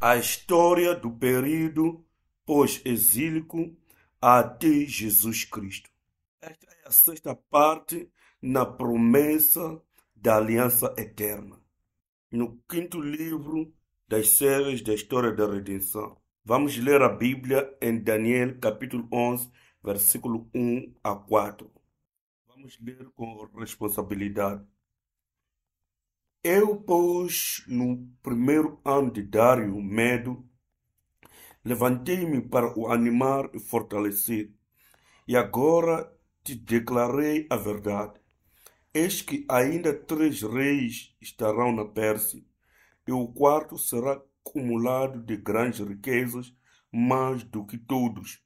a história do período pós-exílico até Jesus Cristo. Esta é a sexta parte na promessa da aliança eterna. No quinto livro das séries da história da redenção, vamos ler a Bíblia em Daniel capítulo 11, versículo 1 a 4. Vamos ler com responsabilidade. Eu, pois, no primeiro ano de Dário Medo, levantei-me para o animar e fortalecer, e agora te declarei a verdade. Eis que ainda três reis estarão na Pérsia, e o quarto será acumulado de grandes riquezas, mais do que todos.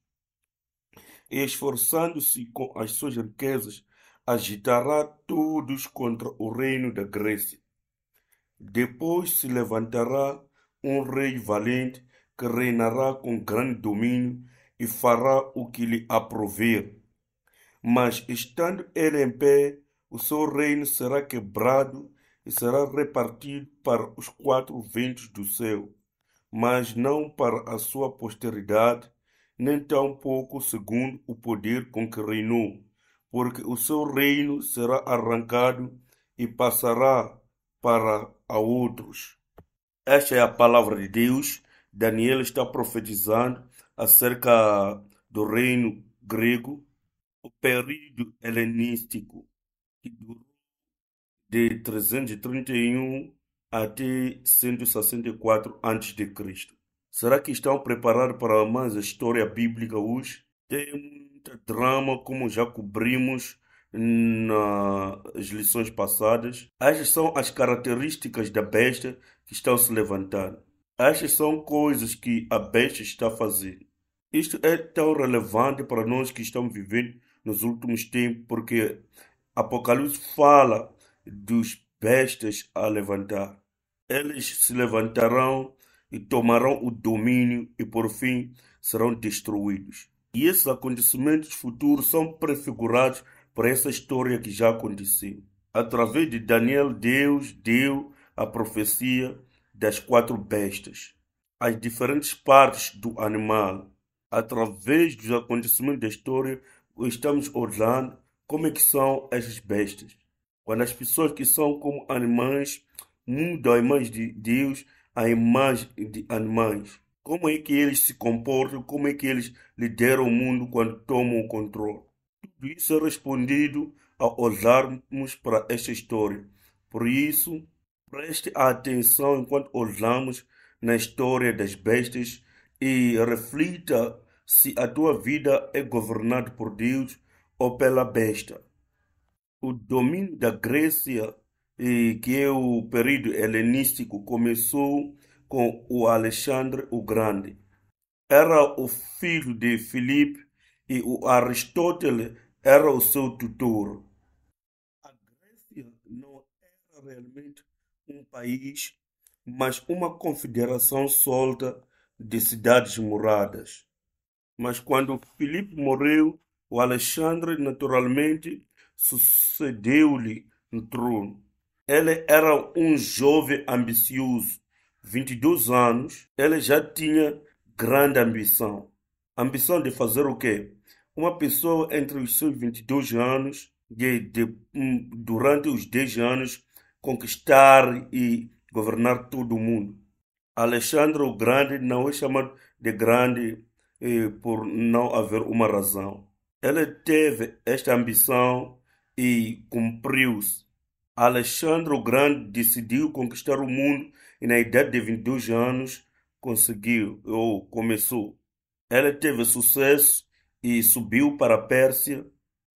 E esforçando-se com as suas riquezas, agitará todos contra o reino da Grécia depois se levantará um rei valente que reinará com grande domínio e fará o que lhe aprover. Mas estando ele em pé, o seu reino será quebrado e será repartido para os quatro ventos do céu, mas não para a sua posteridade, nem tampouco segundo o poder com que reinou, porque o seu reino será arrancado e passará para a outros. Esta é a palavra de Deus. Daniel está profetizando acerca do reino grego, o período helenístico, que durou de 331 até 164 a.C. Será que estão preparados para mais história bíblica hoje? Tem muita drama, como já cobrimos nas lições passadas, estas são as características da besta que estão se levantando. Estas são coisas que a besta está fazendo. Isto é tão relevante para nós que estamos vivendo nos últimos tempos, porque Apocalipse fala dos bestas a levantar. Eles se levantarão e tomarão o domínio e por fim serão destruídos. E esses acontecimentos futuros são prefigurados por essa história que já aconteceu. Através de Daniel, Deus deu a profecia das quatro bestas, as diferentes partes do animal. Através dos acontecimentos da história, estamos olhando como é que são essas bestas. Quando as pessoas que são como animais mudam a imagem de Deus, a imagem de animais. Como é que eles se comportam, como é que eles lideram o mundo quando tomam o controle isso é respondido ao olharmos para esta história. Por isso, preste atenção enquanto olhamos na história das bestas e reflita se a tua vida é governada por Deus ou pela besta. O domínio da Grécia, que é o período helenístico, começou com o Alexandre o Grande. Era o filho de Filipe e o Aristóteles era o seu tutor. A Grécia não era realmente um país, mas uma confederação solta de cidades moradas. Mas quando Filipe morreu, o Alexandre naturalmente sucedeu-lhe no trono. Ele era um jovem ambicioso, 22 anos, ele já tinha grande ambição. Ambição de fazer o quê? uma pessoa entre os seus 22 anos, de, de, hum, durante os 10 anos, conquistar e governar todo o mundo. Alexandre o Grande não é chamado de grande eh, por não haver uma razão. Ele teve esta ambição e cumpriu-se. Alexandre o Grande decidiu conquistar o mundo e, na idade de 22 anos, conseguiu ou começou. Ele teve sucesso e subiu para a Pérsia.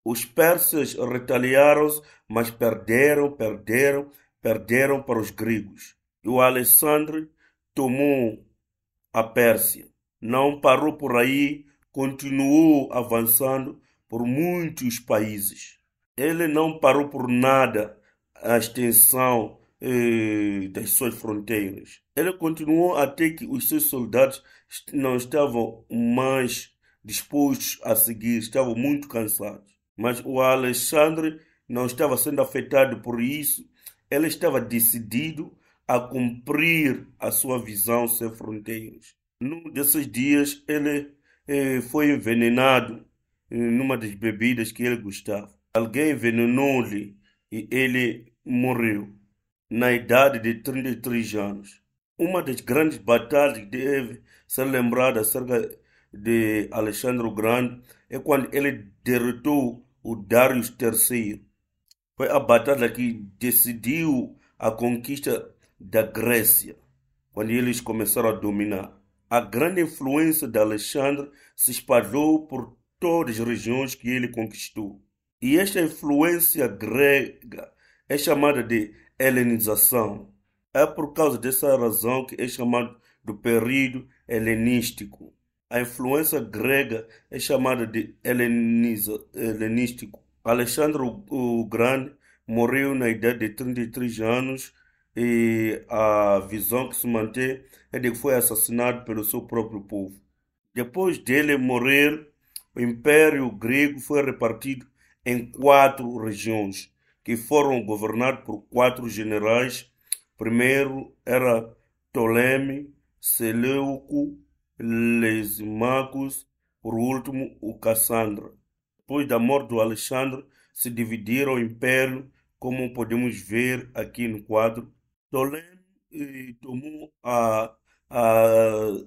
Os persas retaliaram, mas perderam, perderam, perderam para os gregos. E o Alexandre tomou a Pérsia. Não parou por aí, continuou avançando por muitos países. Ele não parou por nada a extensão eh, das suas fronteiras. Ele continuou até que os seus soldados não estavam mais dispostos a seguir, estavam muito cansados. Mas o Alexandre não estava sendo afetado por isso, ele estava decidido a cumprir a sua visão sem fronteiras. Num desses dias, ele eh, foi envenenado eh, numa das bebidas que ele gostava. Alguém envenenou-lhe e ele morreu, na idade de 33 anos. Uma das grandes batalhas deve ser lembrada acerca de Alexandre o Grande é quando ele derrotou o Darius III. Foi a batalha que decidiu a conquista da Grécia, quando eles começaram a dominar. A grande influência de Alexandre se espalhou por todas as regiões que ele conquistou. E esta influência grega é chamada de helenização. É por causa dessa razão que é chamado do período helenístico. A influência grega é chamada de helenístico. Alexandre o Grande morreu na idade de 33 anos e a visão que se mantém é de que foi assassinado pelo seu próprio povo. Depois dele morrer, o Império Grego foi repartido em quatro regiões, que foram governadas por quatro generais. Primeiro era Ptolemy, Seleuco, Les por último, o Cassandra. Depois da morte do Alexandre, se dividiram o império, como podemos ver aqui no quadro. Ptolemy eh, tomou a, a,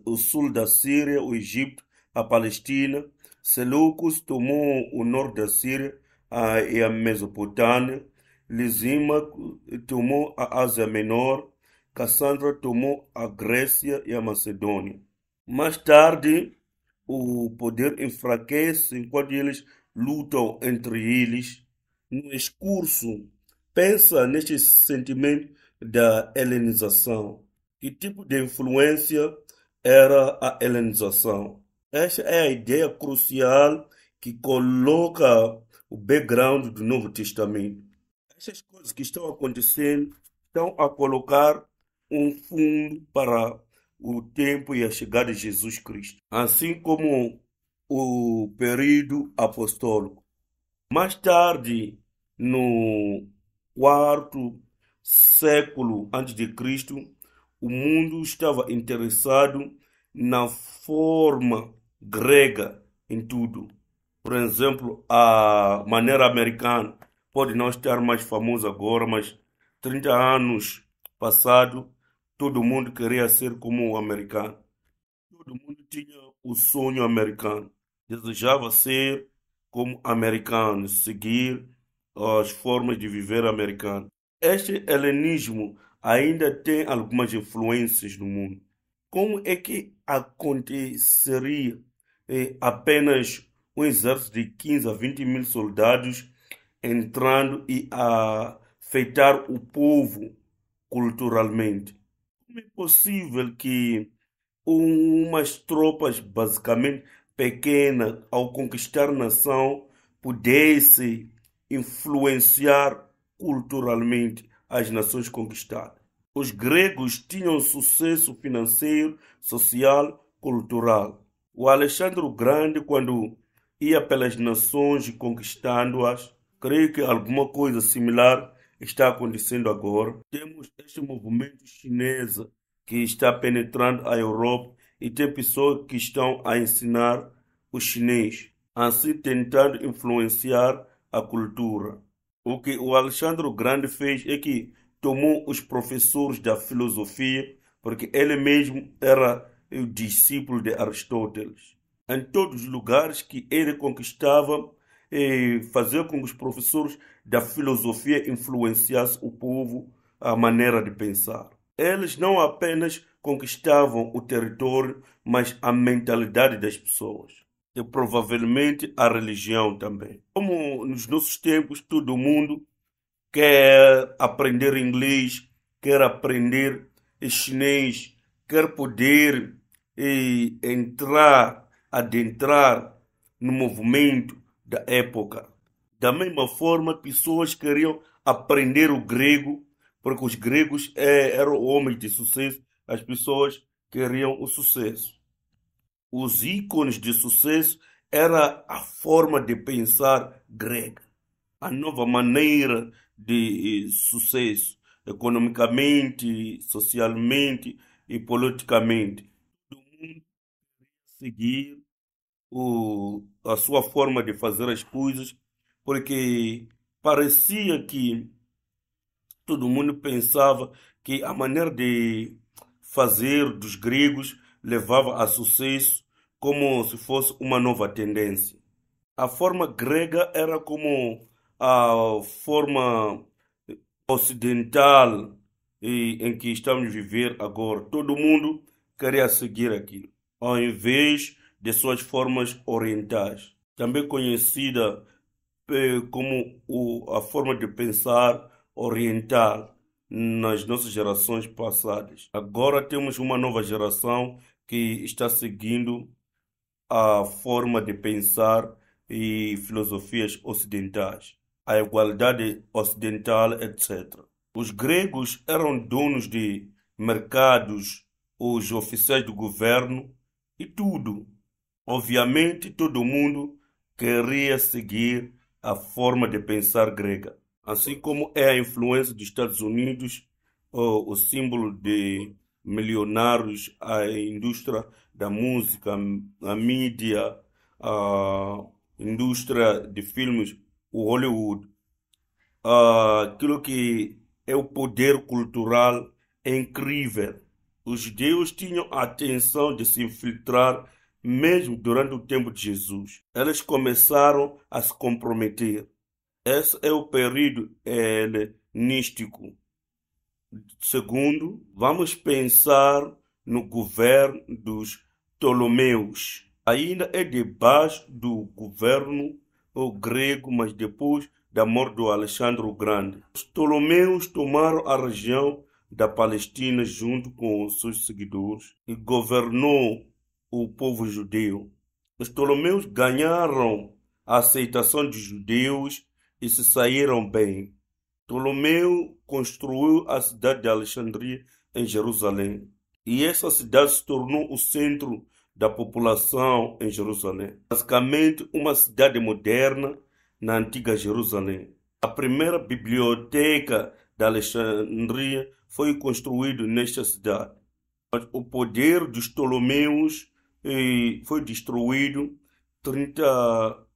o sul da Síria, o Egito, a Palestina. Seleucus tomou o norte da Síria a, e a Mesopotâmia. Lisímaco eh, tomou a Ásia Menor. Cassandra tomou a Grécia e a Macedônia. Mais tarde, o poder enfraquece enquanto eles lutam entre eles. No discurso, pensa neste sentimento da helenização. Que tipo de influência era a helenização? Esta é a ideia crucial que coloca o background do Novo Testamento. Essas coisas que estão acontecendo estão a colocar um fundo para o tempo e a chegada de Jesus Cristo, assim como o período apostólico. Mais tarde, no quarto século antes de Cristo, o mundo estava interessado na forma grega em tudo. Por exemplo, a maneira americana pode não estar mais famosa agora, mas 30 anos passado Todo mundo queria ser como o americano. Todo mundo tinha o sonho americano. Desejava ser como americano, seguir as formas de viver americano. Este helenismo ainda tem algumas influências no mundo. Como é que aconteceria eh, apenas um exército de 15 a 20 mil soldados entrando e a afetar o povo culturalmente? Como é possível que umas tropas basicamente pequenas, ao conquistar nação, pudesse influenciar culturalmente as nações conquistadas? Os gregos tinham sucesso financeiro, social, cultural. O Alexandre o Grande, quando ia pelas nações conquistando-as, creio que alguma coisa similar está acontecendo agora. Temos este movimento chinês que está penetrando a Europa e tem pessoas que estão a ensinar o chinês, assim tentando influenciar a cultura. O que o Alexandre Grande fez é que tomou os professores da filosofia, porque ele mesmo era o discípulo de Aristóteles. Em todos os lugares que ele conquistava, e fazer com que os professores da filosofia influenciassem o povo a maneira de pensar. Eles não apenas conquistavam o território, mas a mentalidade das pessoas e provavelmente a religião também. Como nos nossos tempos todo mundo quer aprender inglês, quer aprender chinês, quer poder e eh, entrar, adentrar no movimento da época. Da mesma forma, pessoas queriam aprender o grego, porque os gregos é, eram homens de sucesso, as pessoas queriam o sucesso. Os ícones de sucesso era a forma de pensar grega, a nova maneira de eh, sucesso economicamente, socialmente e politicamente. Todo mundo seguir o, a sua forma de fazer as coisas, porque parecia que todo mundo pensava que a maneira de fazer dos gregos levava a sucesso como se fosse uma nova tendência. A forma grega era como a forma ocidental em que estamos vivendo agora. Todo mundo queria seguir aquilo. Ao invés de suas formas orientais, também conhecida como a forma de pensar oriental nas nossas gerações passadas. Agora temos uma nova geração que está seguindo a forma de pensar e filosofias ocidentais, a igualdade ocidental, etc. Os gregos eram donos de mercados, os oficiais do governo e tudo Obviamente, todo mundo queria seguir a forma de pensar grega, assim como é a influência dos Estados Unidos, o símbolo de milionários, a indústria da música, a mídia, a indústria de filmes, o Hollywood. Ah, aquilo que é o poder cultural é incrível. Os judeus tinham a atenção de se infiltrar mesmo durante o tempo de Jesus, eles começaram a se comprometer. Esse é o período eh, helenístico. Segundo, vamos pensar no governo dos Ptolomeus. Ainda é debaixo do governo grego, mas depois da morte do Alexandre o Grande. Os Ptolomeus tomaram a região da Palestina junto com os seus seguidores e governou o povo judeu. Os Ptolomeus ganharam a aceitação dos judeus e se saíram bem. Ptolomeu construiu a cidade de Alexandria em Jerusalém, e essa cidade se tornou o centro da população em Jerusalém. Basicamente, uma cidade moderna na antiga Jerusalém. A primeira biblioteca de Alexandria foi construída nesta cidade. Mas o poder dos Ptolomeus e foi destruído 30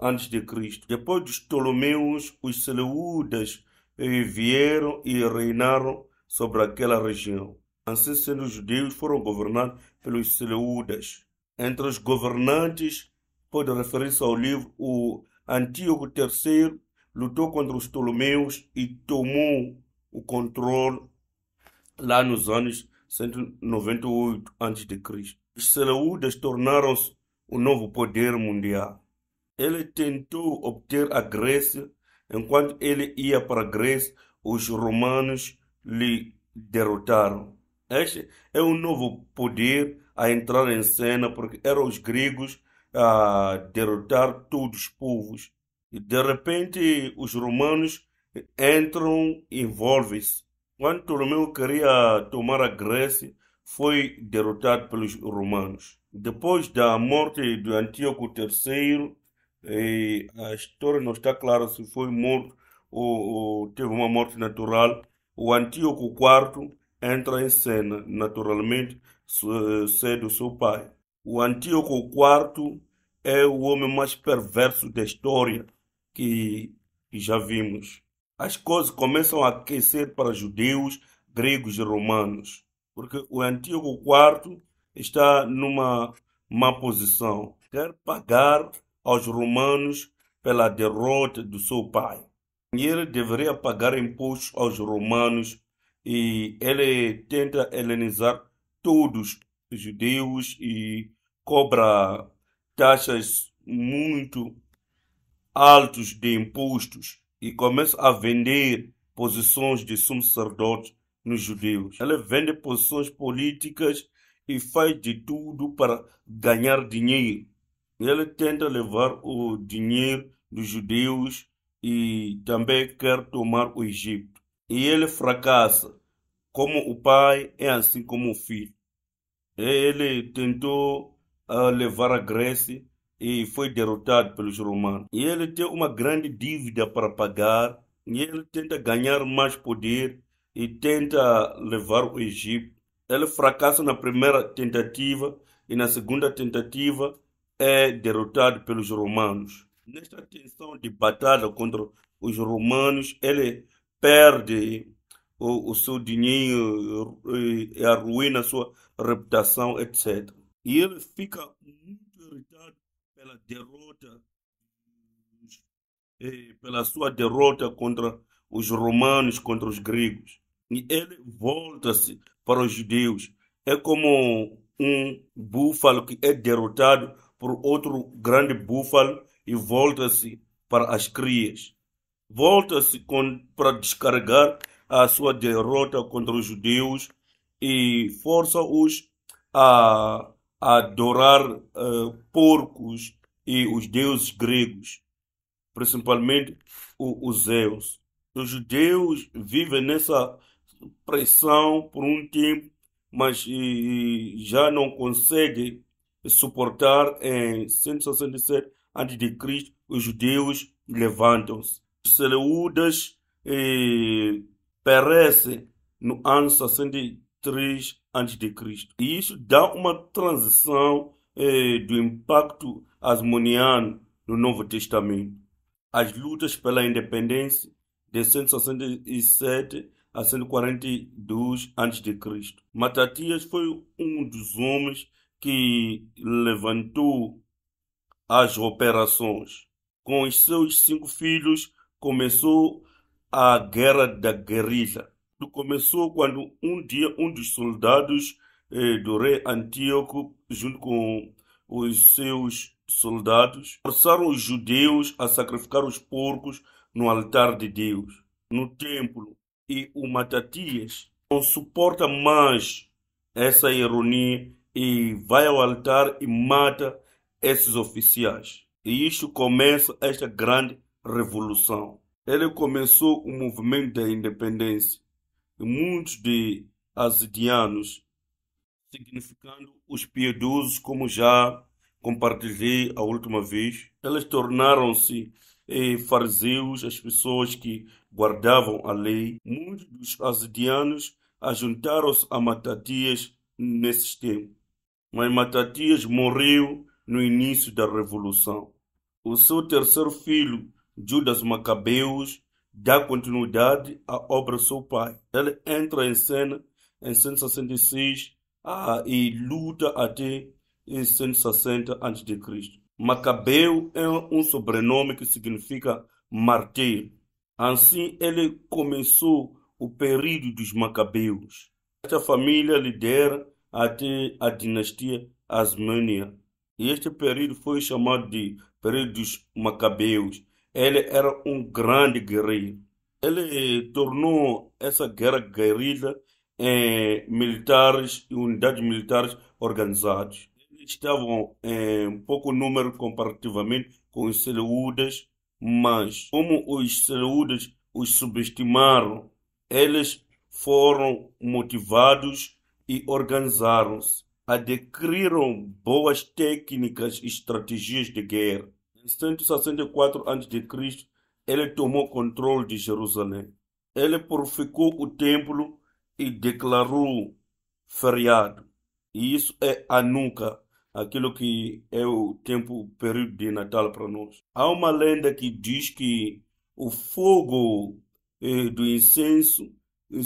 antes de Cristo. Depois dos Ptolomeus, os Seleudas eh, vieram e reinaram sobre aquela região. Assim sendo, os judeus foram governados pelos Seleudas. Entre os governantes, pode referir-se ao livro, o Antíoco III lutou contra os Ptolomeus e tomou o controle lá nos anos 198 a.C os Selaúdas tornaram-se o novo poder mundial. Ele tentou obter a Grécia. Enquanto ele ia para a Grécia, os romanos lhe derrotaram. Este é um novo poder a entrar em cena, porque eram os gregos a derrotar todos os povos. E de repente, os romanos entram e envolvem-se. Quando Ptolomeu queria tomar a Grécia, foi derrotado pelos romanos. Depois da morte de Antíoco III, a história não está clara se foi morto ou, ou teve uma morte natural. O Antíoco IV entra em cena, naturalmente, sendo seu pai. O Antíoco IV é o homem mais perverso da história que já vimos. As coisas começam a aquecer para judeus, gregos e romanos porque o antigo IV está numa má posição. Quer pagar aos romanos pela derrota do seu pai. Ele deveria pagar impostos aos romanos e ele tenta helenizar todos os judeus e cobra taxas muito altas de impostos e começa a vender posições de sumo sacerdote nos judeus. Ela vende posições políticas e faz de tudo para ganhar dinheiro. Ela tenta levar o dinheiro dos judeus e também quer tomar o Egito. E ele fracassa, como o pai e assim como o filho. Ele tentou ah, levar a Grécia e foi derrotado pelos romanos. E ele tem uma grande dívida para pagar e ele tenta ganhar mais poder e tenta levar o Egito. Ele fracassa na primeira tentativa e na segunda tentativa é derrotado pelos romanos. Nesta tensão de batalha contra os romanos, ele perde o, o seu dinheiro e, e arruína sua reputação, etc. E ele fica muito irritado pela derrota, eh, pela sua derrota contra os romanos, contra os gregos ele volta-se para os judeus. É como um búfalo que é derrotado por outro grande búfalo e volta-se para as crias. Volta-se para descarregar a sua derrota contra os judeus e força-os a, a, adorar uh, porcos e os deuses gregos, principalmente os Zeus. Os judeus vivem nessa pressão por um tempo, mas já não consegue suportar em 167 a.C. os judeus levantam-se. Os Seleudas eh, perecem no ano 63 a.C. E isso dá uma transição do impacto asmoniano no Novo Testamento. As lutas pela independência de 167 a 142 a.C. Matatias foi um dos homens que levantou as operações. Com os seus cinco filhos, começou a guerra da guerrilha. Começou quando um dia um dos soldados eh, do rei Antíoco, junto com os seus soldados, forçaram os judeus a sacrificar os porcos no altar de Deus, no templo e o Matatias não suporta mais essa ironia e vai ao altar e mata esses oficiais. E isto começa esta grande revolução. Ele começou o movimento da independência. E muitos de asidianos, significando os piedosos, como já compartilhei a última vez, eles tornaram-se eh, fariseus, as pessoas que guardavam a lei, muitos dos asidianos ajuntaram-se a Matatias nesses tempos. Mas Matatias morreu no início da Revolução. O seu terceiro filho, Judas Macabeus, dá continuidade à obra do seu pai. Ele entra em cena em 166 ah, e luta até em 160 a.C. Macabeu é um sobrenome que significa martírio. Assim ele começou o período dos Macabeus. Esta família lidera até a dinastia Asmânia. E este período foi chamado de período dos Macabeus. Ele era um grande guerreiro. Ele eh, tornou essa guerra guerrilha em militares e unidades militares organizadas. Eles estavam eh, em pouco número comparativamente com os Seleudas mas como os saúdes os subestimaram, eles foram motivados e organizaram-se. Adquiriram boas técnicas e estratégias de guerra. Em 164 a.C., ele tomou controle de Jerusalém. Ele purificou o templo e declarou feriado. E isso é Anuka, aquilo que é o tempo, o período de Natal para nós. Há uma lenda que diz que o fogo eh, do incenso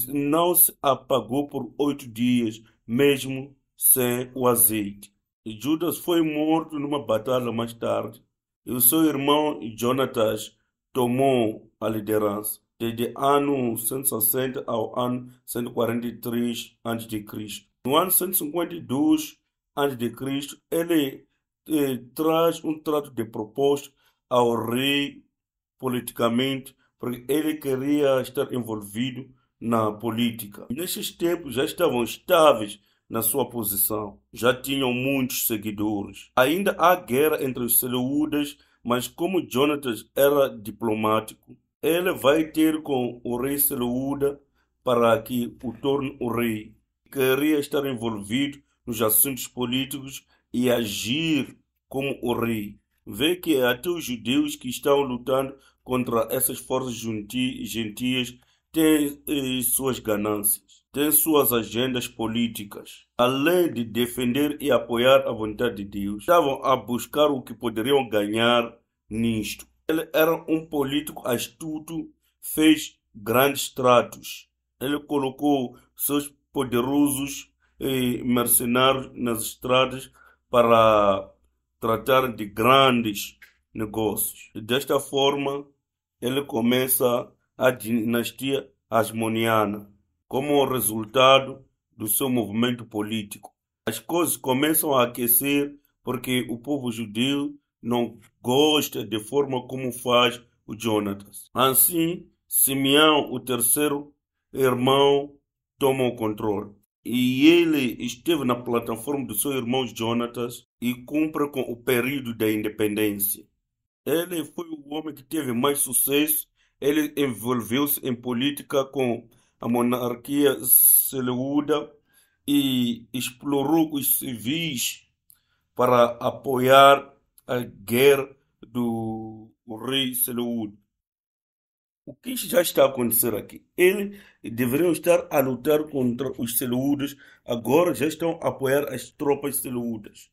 não se apagou por oito dias, mesmo sem o azeite. Judas foi morto numa batalha mais tarde e o seu irmão Jonatas tomou a liderança desde ano 160 ao ano 143 a.C. No ano 152, antes de Cristo, ele eh, traz um trato de propósito ao rei politicamente, porque ele queria estar envolvido na política. Nesses tempos já estavam estáveis na sua posição, já tinham muitos seguidores. Ainda há guerra entre os Seleúdas, mas como Jonatas era diplomático, ele vai ter com o rei Seleuda para que o torne o rei. Queria estar envolvido nos assuntos políticos e agir como o rei. Vê que até os judeus que estão lutando contra essas forças gentias têm eh, suas ganâncias, têm suas agendas políticas. Além de defender e apoiar a vontade de Deus, estavam a buscar o que poderiam ganhar nisto. Ele era um político astuto, fez grandes tratos. Ele colocou seus poderosos e mercenários nas estradas para tratar de grandes negócios. Desta forma, ele começa a dinastia asmoniana como resultado do seu movimento político. As coisas começam a aquecer porque o povo judeu não gosta de forma como faz o Jonatas. Assim, Simeão, o terceiro irmão, toma o controle e ele esteve na plataforma do seu irmão Jonatas e cumpre com o período da independência. Ele foi o homem que teve mais sucesso, ele envolveu-se em política com a monarquia Seleuda e explorou os civis para apoiar a guerra do rei Seleuda. O que já está a acontecer aqui? Eles deveriam estar a lutar contra os celudos, agora já estão a apoiar as tropas celudas.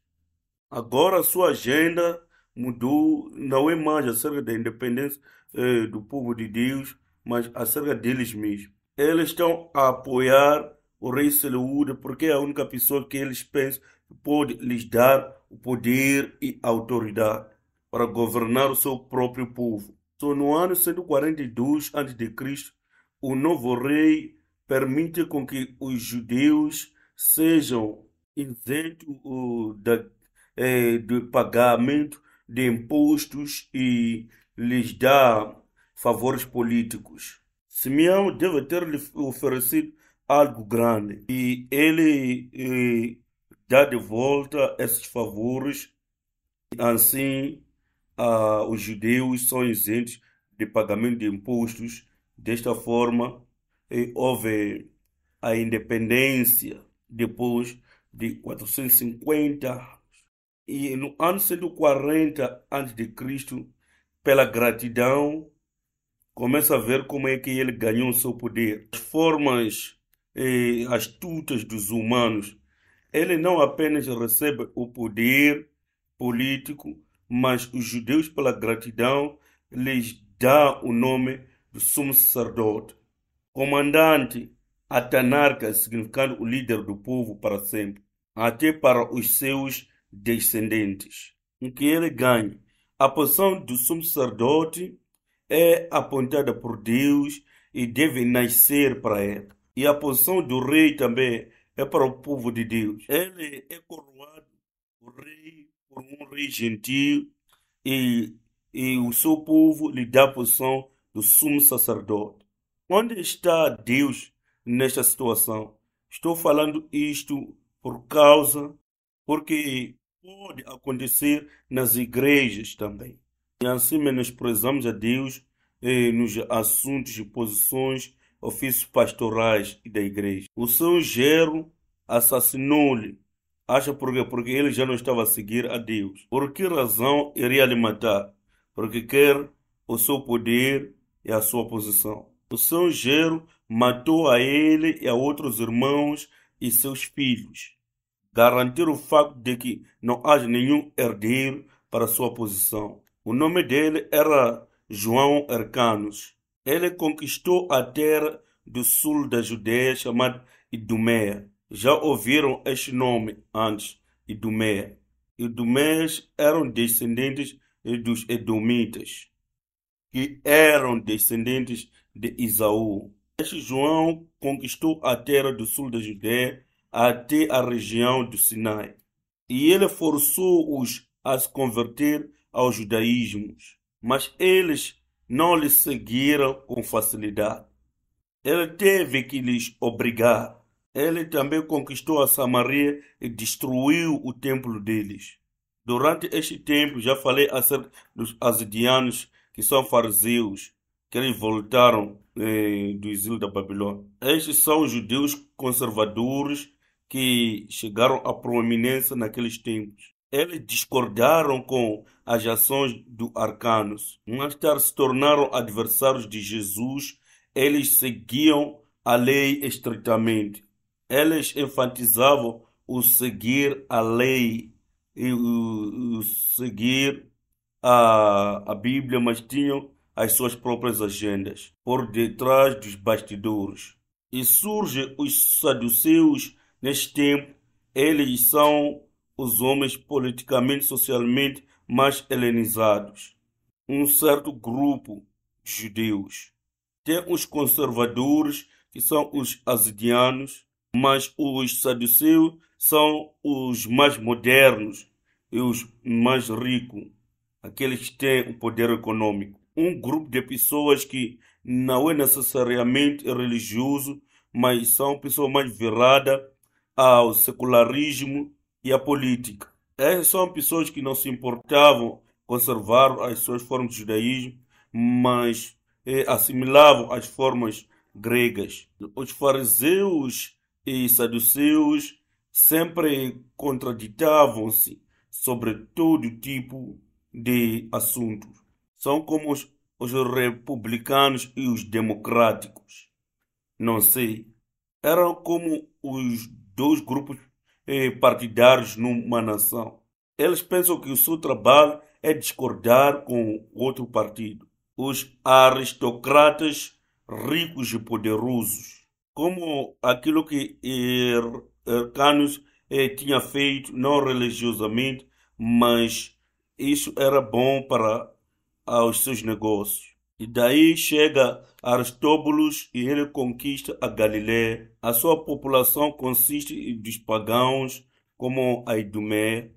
Agora a sua agenda mudou, não é mais acerca da independência eh, do povo de Deus, mas acerca deles mesmos. Eles estão a apoiar o rei Seleuda porque é a única pessoa que eles pensam que pode lhes dar o poder e autoridade para governar o seu próprio povo no ano 142 a.C., o novo rei permite com que os judeus sejam isentos é, do pagamento de impostos e lhes dá favores políticos. Simeão deve ter-lhe oferecido algo grande e ele e, é, dá de volta esses favores. Assim, ah, os judeus são isentos de pagamento de impostos. Desta forma, eh, houve a independência depois de 450 e no ano 140 a.C., pela gratidão, começa a ver como é que ele ganhou seu poder. As formas eh, astutas dos humanos, ele não apenas recebe o poder político, mas os judeus, pela gratidão, lhes dá o nome do sumo sacerdote, comandante Atanarca, significando o líder do povo para sempre, até para os seus descendentes. O que ele ganha. A posição do sumo sacerdote é apontada por Deus e deve nascer para ele. E a posição do rei também é para o povo de Deus. Ele é coroado o rei por um rei gentil e, e o seu povo lhe dá a posição do sumo sacerdote. Onde está Deus nesta situação? Estou falando isto por causa, porque pode acontecer nas igrejas também. E assim menosprezamos a Deus eh, nos assuntos e posições, ofícios pastorais e da igreja. O seu Gero assassinou-lhe Acha por quê? Porque ele já não estava a seguir a Deus. Por que razão iria lhe matar? Porque quer o seu poder e a sua posição. O seu gero matou a ele e a outros irmãos e seus filhos. Garantir o facto de que não haja nenhum herdeiro para a sua posição. O nome dele era João Arcanos. Ele conquistou a terra do sul da Judéia chamada Idumeia já ouviram este nome antes, Idumeia. Idumeias eram descendentes dos Edomitas, que eram descendentes de Isaú. Este João conquistou a terra do sul da Judéia até a região do Sinai, e ele forçou-os a se converter ao judaísmo, mas eles não lhe seguiram com facilidade. Ele teve que lhes obrigar ele também conquistou a Samaria e destruiu o templo deles. Durante este tempo, já falei acerca dos asidianos, que são fariseus, que eles voltaram eh, do exílio da Babilônia. Estes são judeus conservadores que chegaram à proeminência naqueles tempos. Eles discordaram com as ações do Arcanos. Mais tarde se tornaram adversários de Jesus. Eles seguiam a lei estritamente eles enfatizavam o seguir a lei e o, o seguir a, a Bíblia, mas tinham as suas próprias agendas por detrás dos bastidores. E surgem os saduceus neste tempo. Eles são os homens politicamente, socialmente mais helenizados. Um certo grupo de judeus. Tem os conservadores, que são os asidianos, mas os saduceus são os mais modernos e os mais ricos, aqueles que têm o poder econômico. Um grupo de pessoas que não é necessariamente religioso, mas são pessoas mais viradas ao secularismo e à política. Essas é, são pessoas que não se importavam conservar as suas formas de judaísmo, mas eh, assimilavam as formas gregas. Os fariseus e é saduceus sempre contraditavam-se sobre todo tipo de assuntos. São como os, os republicanos e os democráticos. Não sei. Eram como os dois grupos eh, partidários numa nação. Eles pensam que o seu trabalho é discordar com outro partido. Os aristocratas ricos e poderosos como aquilo que eh, Hyrcanus eh, tinha feito, não religiosamente, mas isso era bom para os seus negócios. E daí chega Aristóbulo e ele conquista a Galiléia. A sua população consiste dos pagãos, como a Idumé.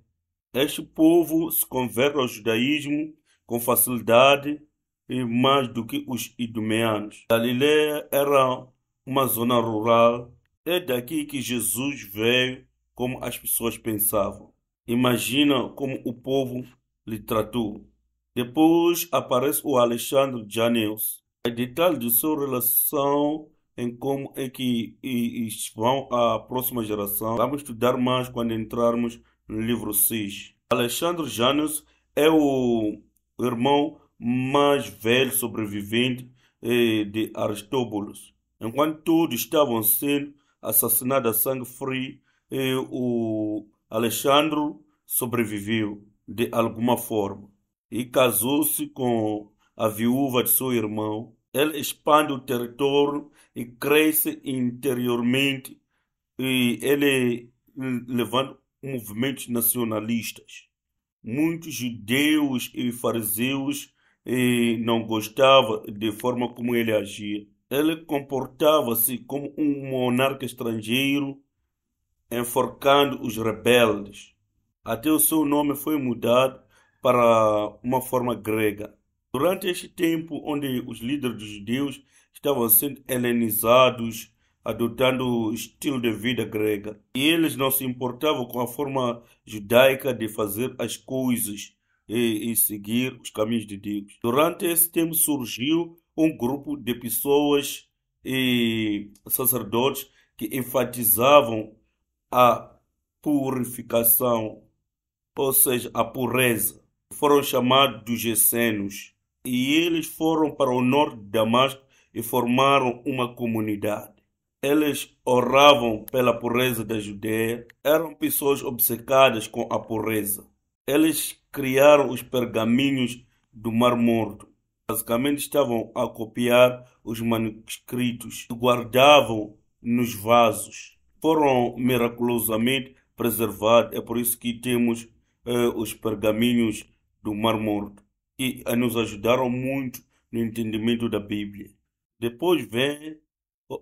Este povo se converte ao judaísmo com facilidade e mais do que os idumeanos. Galiléia era uma zona rural, é daqui que Jesus veio, como as pessoas pensavam. Imagina como o povo lhe tratou. Depois aparece o Alexandre Janels. A é detalhe de sua relação em como é que e, e vão à próxima geração. Vamos estudar mais quando entrarmos no livro 6. Alexandre Janus é o irmão mais velho sobrevivente eh, de Aristóbulo. Enquanto todos estavam sendo assassinados a sangue frio, o Alexandre sobreviveu de alguma forma e casou-se com a viúva de seu irmão. Ele expande o território e cresce interiormente e ele levando movimentos nacionalistas. Muitos judeus e fariseus e não gostavam de forma como ele agia. Ele comportava-se como um monarca estrangeiro, enforcando os rebeldes. Até o seu nome foi mudado para uma forma grega. Durante este tempo, onde os líderes dos judeus estavam sendo helenizados, adotando o estilo de vida grega, e eles não se importavam com a forma judaica de fazer as coisas e, e seguir os caminhos de Deus. Durante esse tempo surgiu um grupo de pessoas e sacerdotes que enfatizavam a purificação, ou seja, a pureza. Foram chamados dos Gessenos e eles foram para o norte de Damasco e formaram uma comunidade. Eles oravam pela pureza da Judéia, eram pessoas obcecadas com a pureza. Eles criaram os pergaminhos do Mar Morto basicamente estavam a copiar os manuscritos que guardavam nos vasos. Foram miraculosamente preservados, é por isso que temos eh, os pergaminhos do Mar Morto, que eh, nos ajudaram muito no entendimento da Bíblia. Depois vem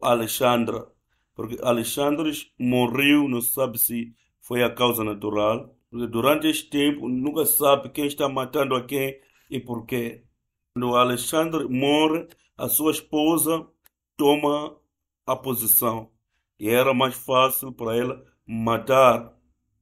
Alexandra, porque Alexandre morreu, não sabe se foi a causa natural. Durante este tempo, nunca sabe quem está matando a quem e porquê. Quando Alexandre morre, a sua esposa toma a posição e era mais fácil para ela matar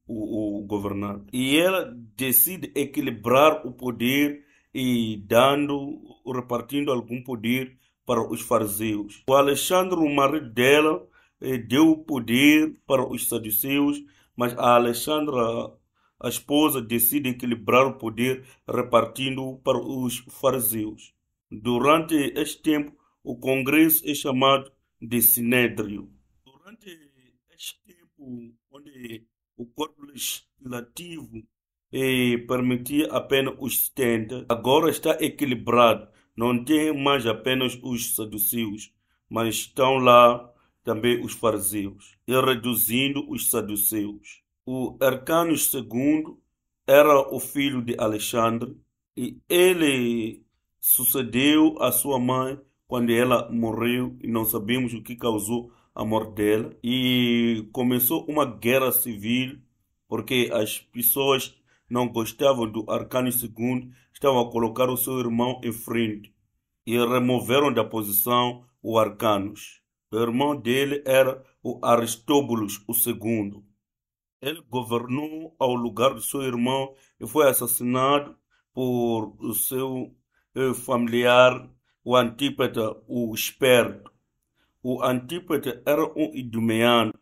o, o governante. E ela decide equilibrar o poder e dando, repartindo algum poder para os fariseus. O Alexandre, o marido dela, eh, deu poder para os saduceus, mas a Alexandra a esposa decide equilibrar o poder repartindo-o para os fariseus. Durante este tempo, o Congresso é chamado de Sinédrio. Durante este tempo, onde o corpo legislativo eh, permitia apenas os 70, agora está equilibrado. Não tem mais apenas os saduceus, mas estão lá também os fariseus, e reduzindo os saduceus o Arcânios II era o filho de Alexandre e ele sucedeu a sua mãe quando ela morreu e não sabemos o que causou a morte dela. E começou uma guerra civil porque as pessoas não gostavam do Arcânio II, estavam a colocar o seu irmão em frente e removeram da posição o Arcanos. O irmão dele era o Aristóbulos II ele governou ao lugar de seu irmão e foi assassinado por seu familiar, o Antípeta, o esperto. O Antípeta era um idumeano.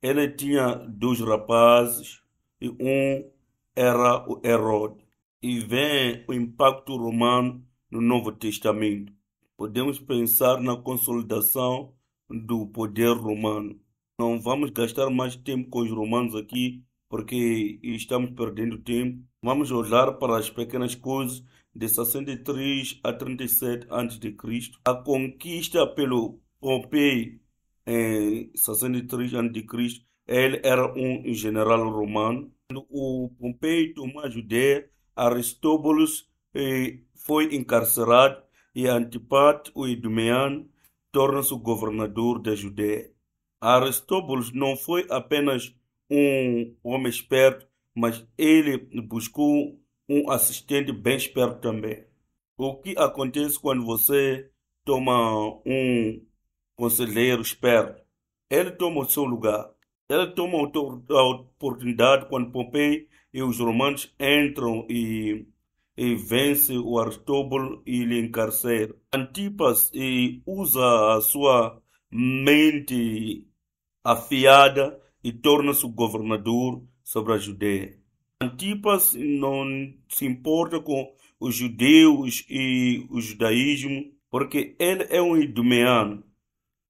Ele tinha dois rapazes e um era o Herodes. E vem o impacto romano no Novo Testamento. Podemos pensar na consolidação do poder romano. Não vamos gastar mais tempo com os romanos aqui, porque estamos perdendo tempo. Vamos olhar para as pequenas coisas de 63 a 37 a.C. A conquista pelo Pompei em 63 a.C. Ele era um general romano. O Pompei tomou a Judéia, Aristóbulo eh, foi encarcerado e Antipato, o idumeano, torna-se governador da Judéia. Aristóbulo não foi apenas um homem esperto, mas ele buscou um assistente bem esperto também. O que acontece quando você toma um conselheiro esperto? Ele toma o seu lugar. Ele toma a oportunidade quando Pompeu e os romanos entram e, e vence o Aristóbulo e lhe encarcera. Antipas e usa a sua mente afiada e torna-se o governador sobre a Judéia. Antipas não se importa com os judeus e o judaísmo, porque ele é um idumeano.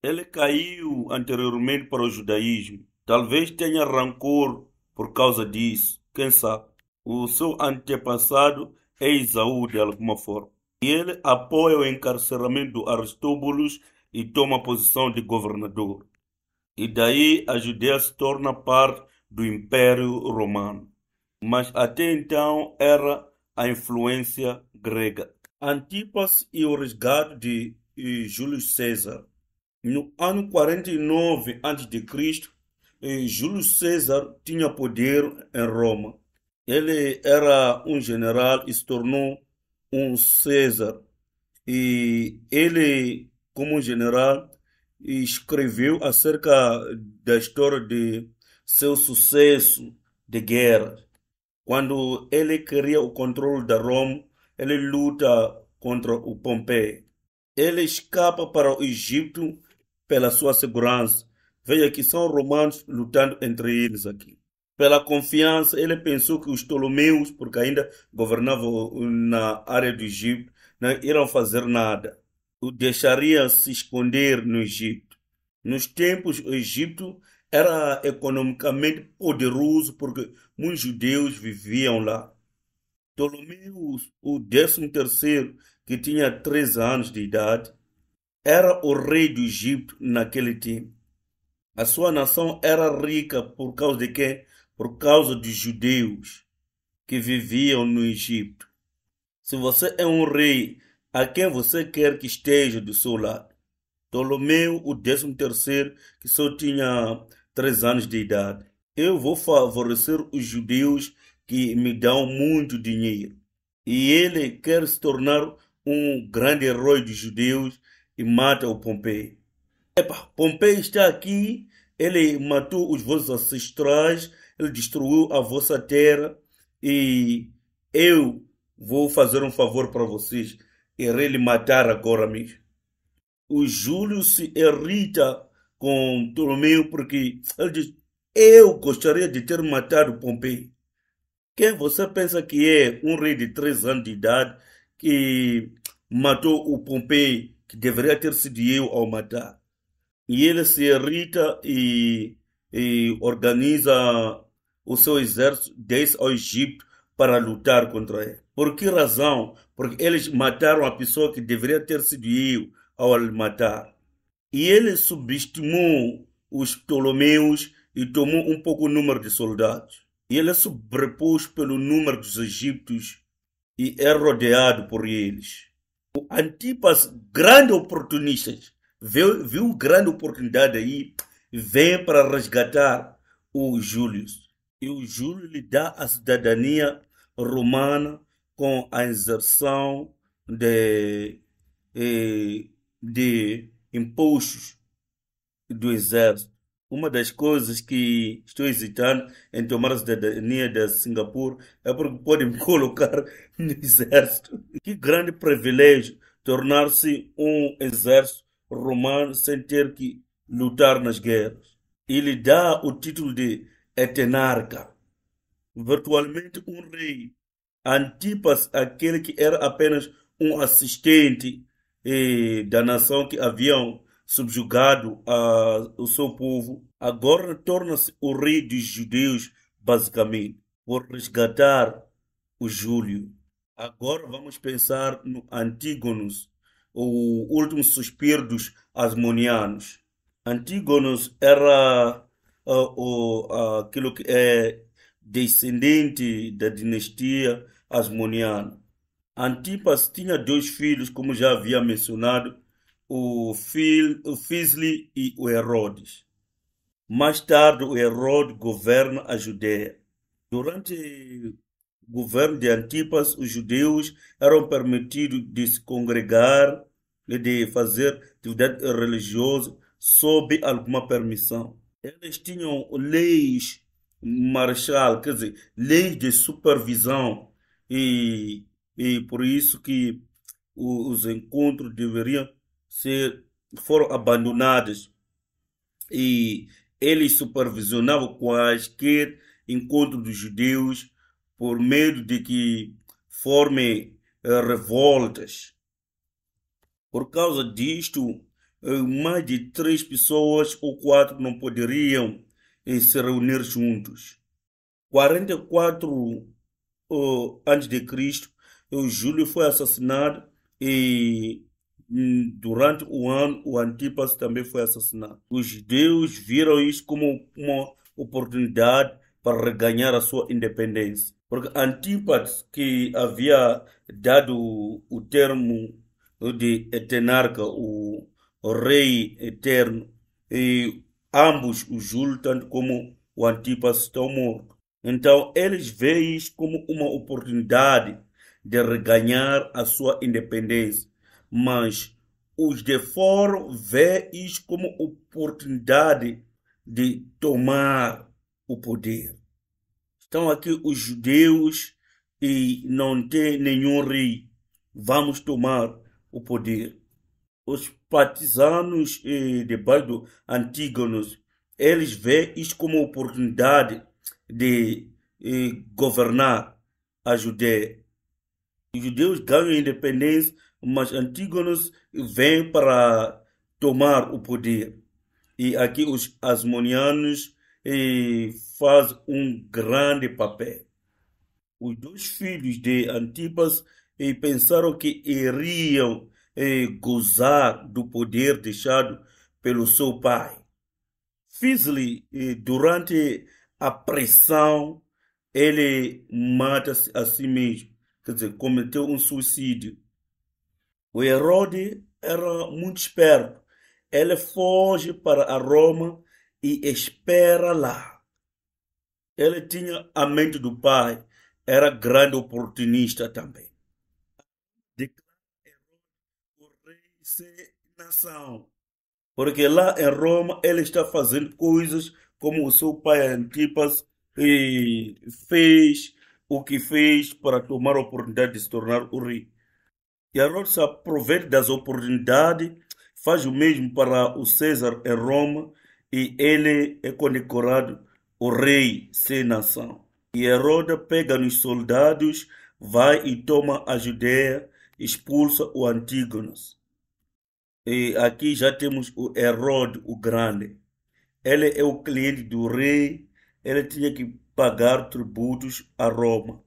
Ele caiu anteriormente para o judaísmo. Talvez tenha rancor por causa disso. Quem sabe? O seu antepassado é Isaú de alguma forma. E ele apoia o encarceramento de Aristóbulos e toma a posição de governador e daí a Judeia se torna parte do Império Romano. Mas até então era a influência grega. Antipas e o resgate de Júlio César. No ano 49 a.C., eh, Júlio César tinha poder em Roma. Ele era um general e se tornou um César. E ele, como general, escreveu acerca da história de seu sucesso de guerra. Quando ele queria o controle da Roma, ele luta contra o Pompeu. Ele escapa para o Egito pela sua segurança. Veja que são romanos lutando entre eles aqui. Pela confiança, ele pensou que os Ptolomeus, porque ainda governavam na área do Egito, não iriam fazer nada o deixaria se esconder no Egito. Nos tempos, o Egito era economicamente poderoso porque muitos judeus viviam lá. Ptolomeu, o décimo terceiro, que tinha 3 anos de idade, era o rei do Egito naquele tempo. A sua nação era rica por causa de quê? Por causa dos judeus que viviam no Egito. Se você é um rei a quem você quer que esteja do seu lado. Ptolomeu, o décimo terceiro, que só tinha três anos de idade. Eu vou favorecer os judeus que me dão muito dinheiro. E ele quer se tornar um grande herói dos judeus e mata o Pompeu. Epa, Pompeu está aqui, ele matou os vossos ancestrais, ele destruiu a vossa terra e eu vou fazer um favor para vocês ele matar agora mesmo. O Júlio se irrita com Tolomeu porque ele diz: Eu gostaria de ter matado Pompeu. Quem você pensa que é um rei de três anos de idade que matou o Pompeu, que deveria ter sido eu ao matar? E ele se irrita e, e organiza o seu exército desce ao Egito para lutar contra ele. Por que razão? porque eles mataram a pessoa que deveria ter sido eu ao lhe matar. E ele subestimou os Ptolomeus e tomou um pouco o número de soldados. E ele sobrepôs pelo número dos egípcios e é rodeado por eles. O Antipas, grande oportunista, viu, viu grande oportunidade aí, vem para resgatar o Júlio. E o Júlio lhe dá a cidadania romana com a inserção de, de impostos do exército. Uma das coisas que estou hesitando em tomar a cidadania de Singapura é porque podem me colocar no exército. Que grande privilégio tornar-se um exército romano sem ter que lutar nas guerras. Ele dá o título de Etenarca, virtualmente um rei Antipas, aquele que era apenas um assistente eh, da nação que haviam subjugado a, o seu povo, agora torna-se o rei dos judeus, basicamente, por resgatar o Júlio. Agora vamos pensar no Antígonos, o último suspiro dos Asmonianos. Antígonos era uh, uh, aquilo que é descendente da dinastia Asmoniana. Antipas tinha dois filhos, como já havia mencionado, o, Fil, o Fisli e o Herodes. Mais tarde, o Herodes governa a Judéia. Durante o governo de Antipas, os judeus eram permitidos de se congregar e de fazer atividade religiosa sob alguma permissão. Eles tinham leis marchal, quer dizer, leis de supervisão e, e por isso que os encontros deveriam ser foram abandonados e ele supervisionava quaisquer encontros dos judeus por medo de que formem eh, revoltas. Por causa disto, eh, mais de três pessoas ou quatro não poderiam e se reunir juntos. 44 Cristo, o Júlio foi assassinado e hum, durante o ano o Antipas também foi assassinado. Os judeus viram isso como uma oportunidade para reganhar a sua independência. Porque Antipas, que havia dado o termo de Etenarca, o, o rei eterno, e Ambos, o Júlio, tanto como o Antipas, estão mortos. Então, eles veem isso como uma oportunidade de reganhar a sua independência. Mas os de fora veem isso como oportunidade de tomar o poder. Estão aqui os judeus e não tem nenhum rei. Vamos tomar o poder. Os partisanos de Bardo Antígonos, eles veem isso como oportunidade de eh, governar a Judeia. Os judeus ganham independência, mas Antígonos vem para tomar o poder. E aqui os asmonianos eh, fazem um grande papel. Os dois filhos de Antipas eh, pensaram que iriam gozar do poder deixado pelo seu pai. Fisley, durante a pressão, ele mata-se a si mesmo, quer dizer, cometeu um suicídio. O Herode era muito esperto. Ele foge para a Roma e espera lá. Ele tinha a mente do pai, era grande oportunista também. ser nação. Porque lá em Roma ele está fazendo coisas como o seu pai Antipas fez, o que fez para tomar a oportunidade de se tornar o rei. E Herodes aproveita das oportunidades, faz o mesmo para o César em Roma, e ele é condecorado o rei sem nação. E Herodes pega nos soldados, vai e toma a Judeia, expulsa o Antígonos. E aqui já temos o Herod o Grande. Ele é o cliente do rei, ele tinha que pagar tributos a Roma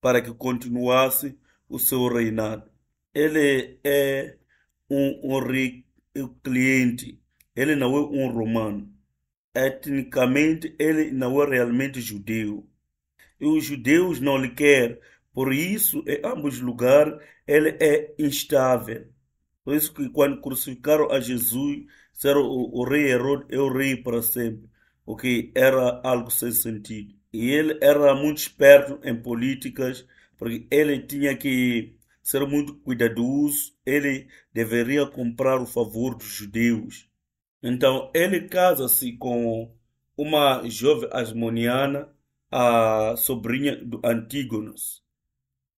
para que continuasse o seu reinado. Ele é um, um rei um cliente, ele não é um romano. Etnicamente, ele não é realmente judeu. E os judeus não lhe querem, por isso, em ambos lugares, ele é instável. Por isso que quando crucificaram a Jesus, disseram o, o rei Herodes é o rei para sempre, o que era algo sem sentido. E ele era muito esperto em políticas, porque ele tinha que ser muito cuidadoso, ele deveria comprar o favor dos judeus. Então ele casa-se com uma jovem asmoniana, a sobrinha do Antígonos.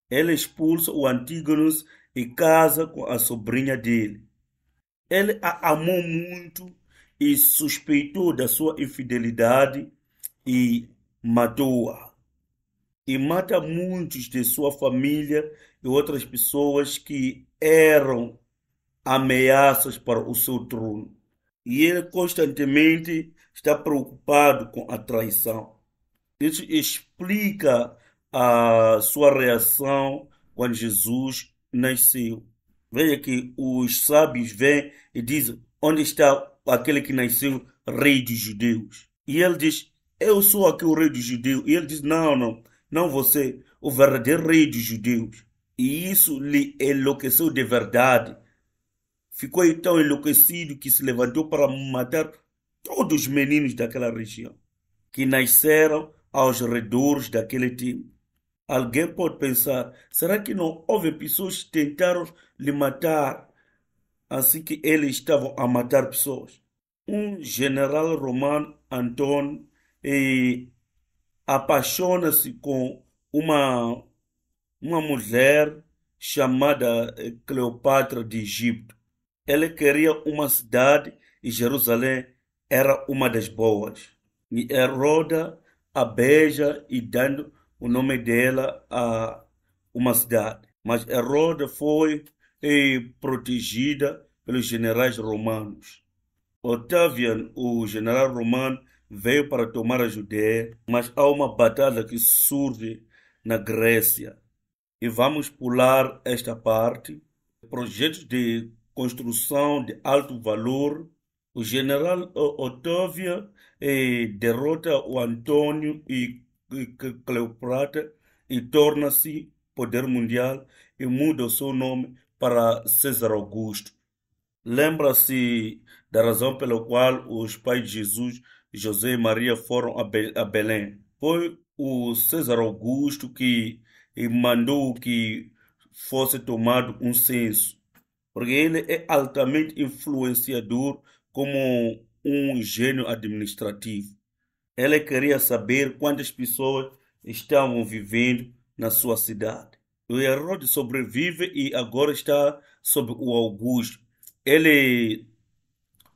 Ele expulsa o Antígonos e casa com a sobrinha dele. Ele a amou muito e suspeitou da sua infidelidade e matou-a. E mata muitos de sua família e outras pessoas que eram ameaças para o seu trono. E ele constantemente está preocupado com a traição. Isso explica a sua reação quando Jesus nasceu. Veja que os sábios vêm e dizem: Onde está aquele que nasceu rei dos judeus? E ele diz: Eu sou aqui o rei dos judeus. E ele diz: Não, não, não você, o verdadeiro rei dos judeus. E isso lhe enlouqueceu de verdade. Ficou tão enlouquecido que se levantou para matar todos os meninos daquela região que nasceram aos redores daquele tempo. Alguém pode pensar: será que não houve pessoas que tentaram lhe matar assim que eles estavam a matar pessoas? Um general romano, Antônio, apaixona-se com uma, uma mulher chamada eh, Cleopatra de Egito. Ela queria uma cidade e Jerusalém era uma das boas. E roda a beija e dando o nome dela a uma cidade. Mas Herodes foi protegida pelos generais romanos. Otavian, o general romano, veio para tomar a Judéia, mas há uma batalha que surge na Grécia. E vamos pular esta parte. Projetos de construção de alto valor. O general Otávio eh, derrota o Antônio e Cleopatra e torna-se poder mundial e muda o seu nome para César Augusto. Lembra-se da razão pela qual os pais de Jesus, José e Maria, foram a Belém. Foi o César Augusto que mandou que fosse tomado um censo, porque ele é altamente influenciador como um gênio administrativo. Ela queria saber quantas pessoas estavam vivendo na sua cidade. O Herode sobrevive e agora está sob o Augusto. Ele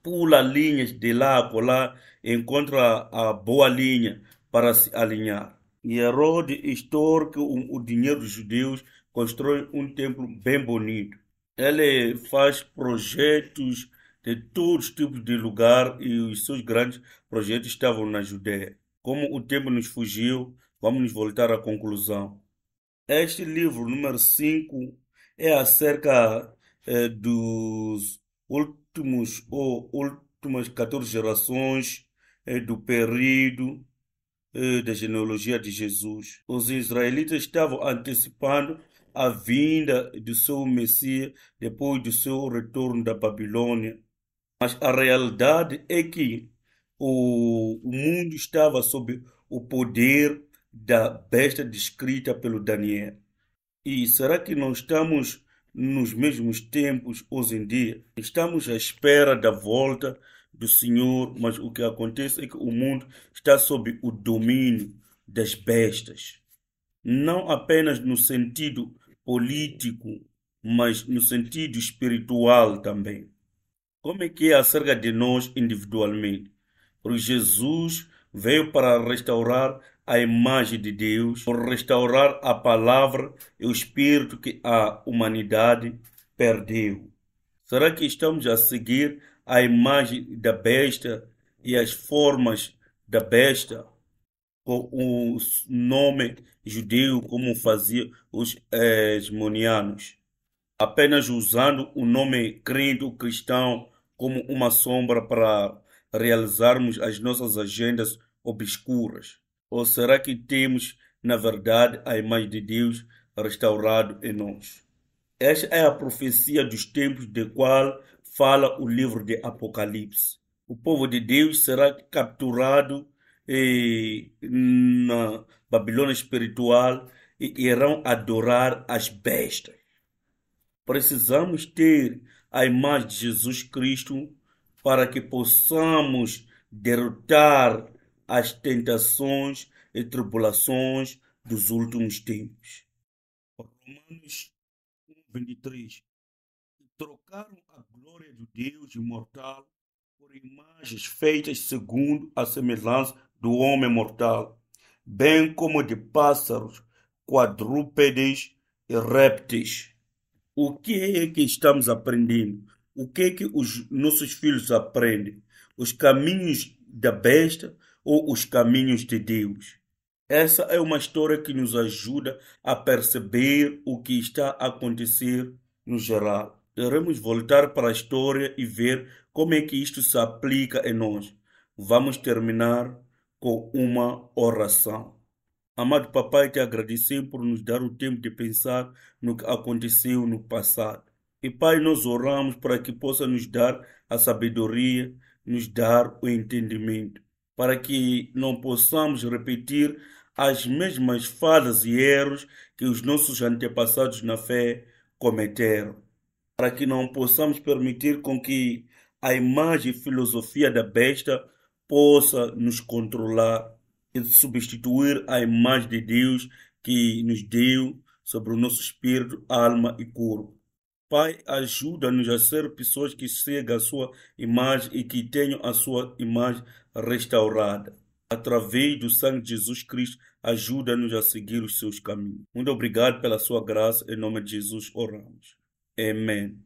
pula linhas de lá por lá, encontra a boa linha para se alinhar. E Herode estorca o dinheiro dos judeus, constrói um templo bem bonito. Ele faz projetos de todos os tipos de lugar e os seus grandes projetos estavam na Judéia. Como o tempo nos fugiu, vamos voltar à conclusão. Este livro, número 5, é acerca eh, dos últimos ou últimas 14 gerações eh, do período eh, da genealogia de Jesus. Os israelitas estavam antecipando a vinda do seu Messias depois do seu retorno da Babilônia mas a realidade é que o, o mundo estava sob o poder da besta descrita pelo Daniel. E será que não estamos nos mesmos tempos hoje em dia? Estamos à espera da volta do Senhor, mas o que acontece é que o mundo está sob o domínio das bestas. Não apenas no sentido político, mas no sentido espiritual também como é que é acerca de nós individualmente. Porque Jesus veio para restaurar a imagem de Deus, para restaurar a palavra e o espírito que a humanidade perdeu. Será que estamos a seguir a imagem da besta e as formas da besta? Com o nome judeu, como faziam os eh, esmonianos, apenas usando o nome crente cristão como uma sombra para realizarmos as nossas agendas obscuras? Ou será que temos, na verdade, a imagem de Deus restaurado em nós? Esta é a profecia dos tempos de qual fala o livro de Apocalipse. O povo de Deus será capturado na Babilônia espiritual e irão adorar as bestas. Precisamos ter a imagem de Jesus Cristo para que possamos derrotar as tentações e tribulações dos últimos tempos. Romanos 1:23 Trocaram a glória de Deus imortal por imagens feitas segundo a semelhança do homem mortal, bem como de pássaros, quadrúpedes e répteis o que é que estamos aprendendo? O que é que os nossos filhos aprendem? Os caminhos da besta ou os caminhos de Deus? Essa é uma história que nos ajuda a perceber o que está a acontecer no geral. Iremos voltar para a história e ver como é que isto se aplica em nós. Vamos terminar com uma oração. Amado Papai, te agradecemos por nos dar o tempo de pensar no que aconteceu no passado. E Pai, nós oramos para que possa nos dar a sabedoria, nos dar o entendimento, para que não possamos repetir as mesmas falhas e erros que os nossos antepassados na fé cometeram, para que não possamos permitir com que a imagem e filosofia da besta possa nos controlar de substituir a imagem de Deus que nos deu sobre o nosso espírito, alma e corpo. Pai, ajuda-nos a ser pessoas que sigam a sua imagem e que tenham a sua imagem restaurada. Através do sangue de Jesus Cristo, ajuda-nos a seguir os seus caminhos. Muito obrigado pela sua graça. Em nome de Jesus oramos. Amém.